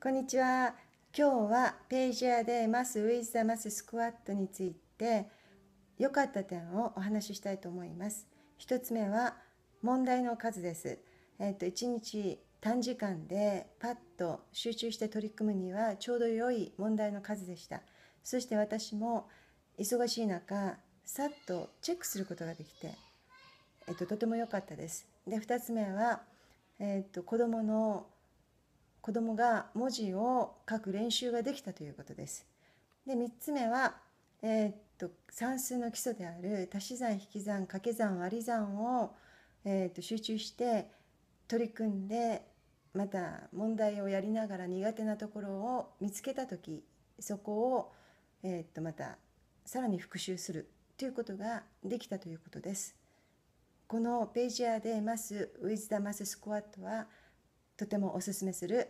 こんにちは今日はページアでマス・ウィザ・マス・スクワットについて良かった点をお話ししたいと思います1つ目は問題の数ですえっ、ー、と1日短時間でパッと集中して取り組むにはちょうど良い問題の数でしたそして私も忙しい中さっとチェックすることができて、えっと、とても良かったです。で2つ目は、えっと、子どもの子どもが文字を書く練習ができたということです。で3つ目は、えー、っと算数の基礎である足し算引き算掛け算割り算を、えー、っと集中して取り組んでまた問題をやりながら苦手なところを見つけた時そこを、えー、っとまたさらに復習するということができたということです。このページアでますウィズダマススクワットはとてもおすすめする